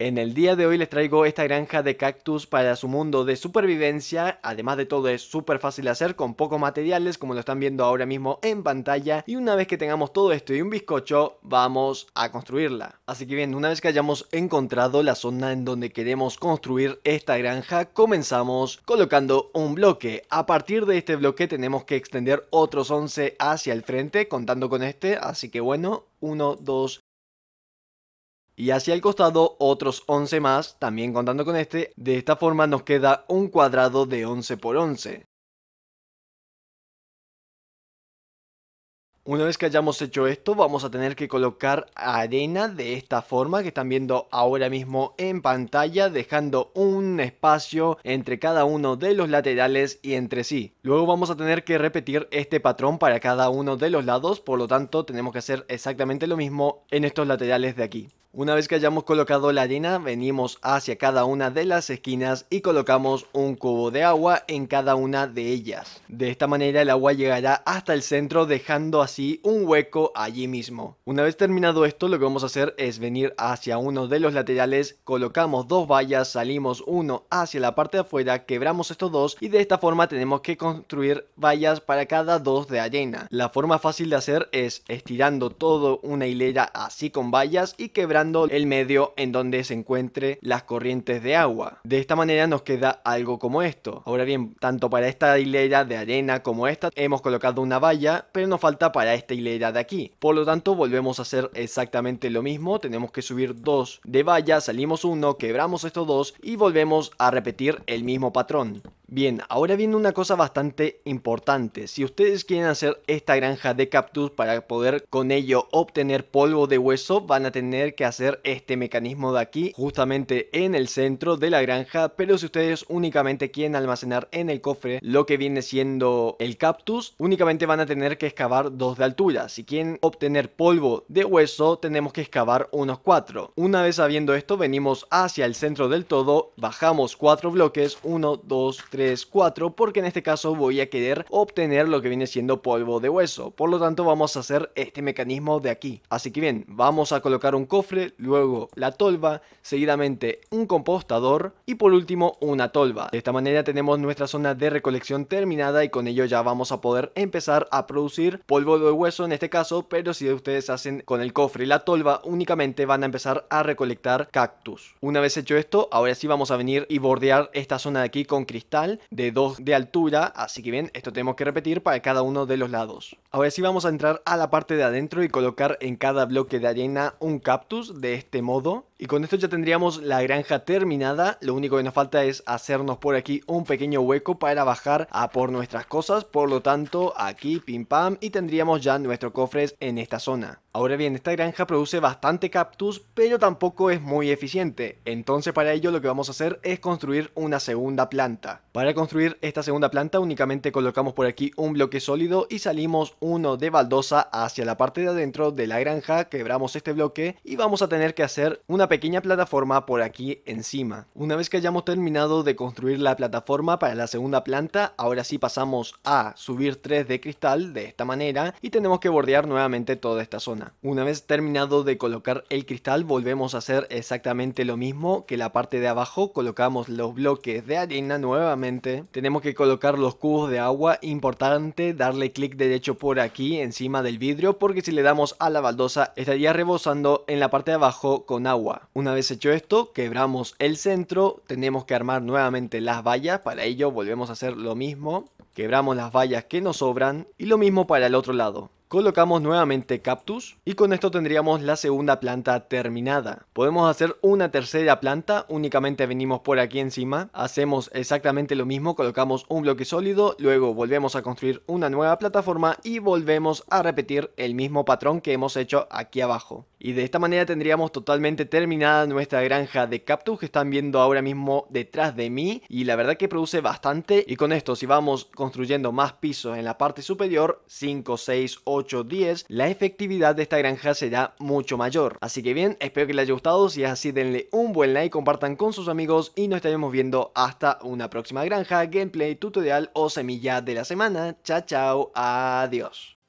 En el día de hoy les traigo esta granja de cactus para su mundo de supervivencia, además de todo es súper fácil de hacer con pocos materiales como lo están viendo ahora mismo en pantalla y una vez que tengamos todo esto y un bizcocho vamos a construirla. Así que bien, una vez que hayamos encontrado la zona en donde queremos construir esta granja comenzamos colocando un bloque. A partir de este bloque tenemos que extender otros 11 hacia el frente contando con este, así que bueno, 1, 2, y hacia el costado otros 11 más, también contando con este, de esta forma nos queda un cuadrado de 11 por 11. Una vez que hayamos hecho esto, vamos a tener que colocar arena de esta forma que están viendo ahora mismo en pantalla, dejando un espacio entre cada uno de los laterales y entre sí. Luego vamos a tener que repetir este patrón para cada uno de los lados, por lo tanto tenemos que hacer exactamente lo mismo en estos laterales de aquí. Una vez que hayamos colocado la arena venimos hacia cada una de las esquinas y colocamos un cubo de agua en cada una de ellas. De esta manera el agua llegará hasta el centro dejando así un hueco allí mismo. Una vez terminado esto lo que vamos a hacer es venir hacia uno de los laterales, colocamos dos vallas, salimos uno hacia la parte de afuera, quebramos estos dos y de esta forma tenemos que construir vallas para cada dos de arena. La forma fácil de hacer es estirando todo una hilera así con vallas y quebrando el medio en donde se encuentre las corrientes de agua. De esta manera nos queda algo como esto. Ahora bien, tanto para esta hilera de arena como esta hemos colocado una valla, pero nos falta para esta hilera de aquí. Por lo tanto, volvemos a hacer exactamente lo mismo. Tenemos que subir dos de valla, salimos uno, quebramos estos dos y volvemos a repetir el mismo patrón. Bien, ahora viene una cosa bastante importante. Si ustedes quieren hacer esta granja de cactus para poder con ello obtener polvo de hueso, van a tener que hacer este mecanismo de aquí, justamente en el centro de la granja. Pero si ustedes únicamente quieren almacenar en el cofre lo que viene siendo el cactus, únicamente van a tener que excavar dos de altura. Si quieren obtener polvo de hueso, tenemos que excavar unos cuatro. Una vez sabiendo esto, venimos hacia el centro del todo, bajamos cuatro bloques, uno, dos, tres... 4 porque en este caso voy a querer obtener lo que viene siendo polvo de hueso. Por lo tanto vamos a hacer este mecanismo de aquí. Así que bien, vamos a colocar un cofre, luego la tolva, seguidamente un compostador y por último una tolva. De esta manera tenemos nuestra zona de recolección terminada y con ello ya vamos a poder empezar a producir polvo de hueso en este caso, pero si ustedes hacen con el cofre y la tolva únicamente van a empezar a recolectar cactus. Una vez hecho esto, ahora sí vamos a venir y bordear esta zona de aquí con cristal de 2 de altura, así que bien, esto tenemos que repetir para cada uno de los lados. Ahora sí vamos a entrar a la parte de adentro y colocar en cada bloque de arena un cactus de este modo. Y con esto ya tendríamos la granja terminada, lo único que nos falta es hacernos por aquí un pequeño hueco para bajar a por nuestras cosas, por lo tanto aquí pim pam y tendríamos ya nuestros cofres en esta zona. Ahora bien, esta granja produce bastante cactus, pero tampoco es muy eficiente, entonces para ello lo que vamos a hacer es construir una segunda planta. Para construir esta segunda planta únicamente colocamos por aquí un bloque sólido y salimos uno de baldosa hacia la parte de adentro de la granja, quebramos este bloque y vamos a tener que hacer una pequeña plataforma por aquí encima. Una vez que hayamos terminado de construir la plataforma para la segunda planta, ahora sí pasamos a subir 3 de cristal de esta manera y tenemos que bordear nuevamente toda esta zona. Una vez terminado de colocar el cristal volvemos a hacer exactamente lo mismo que la parte de abajo, colocamos los bloques de arena nuevamente tenemos que colocar los cubos de agua. Importante darle clic derecho por aquí encima del vidrio porque si le damos a la baldosa estaría rebosando en la parte de abajo con agua. Una vez hecho esto, quebramos el centro. Tenemos que armar nuevamente las vallas. Para ello volvemos a hacer lo mismo. Quebramos las vallas que nos sobran y lo mismo para el otro lado. Colocamos nuevamente cactus y con esto tendríamos la segunda planta terminada. Podemos hacer una tercera planta, únicamente venimos por aquí encima, hacemos exactamente lo mismo, colocamos un bloque sólido, luego volvemos a construir una nueva plataforma y volvemos a repetir el mismo patrón que hemos hecho aquí abajo. Y de esta manera tendríamos totalmente terminada nuestra granja de captus que están viendo ahora mismo detrás de mí. Y la verdad que produce bastante. Y con esto, si vamos construyendo más pisos en la parte superior, 5, 6, 8, 10, la efectividad de esta granja será mucho mayor. Así que bien, espero que les haya gustado. Si es así, denle un buen like, compartan con sus amigos y nos estaremos viendo hasta una próxima granja, gameplay, tutorial o semilla de la semana. Chao, chao, adiós.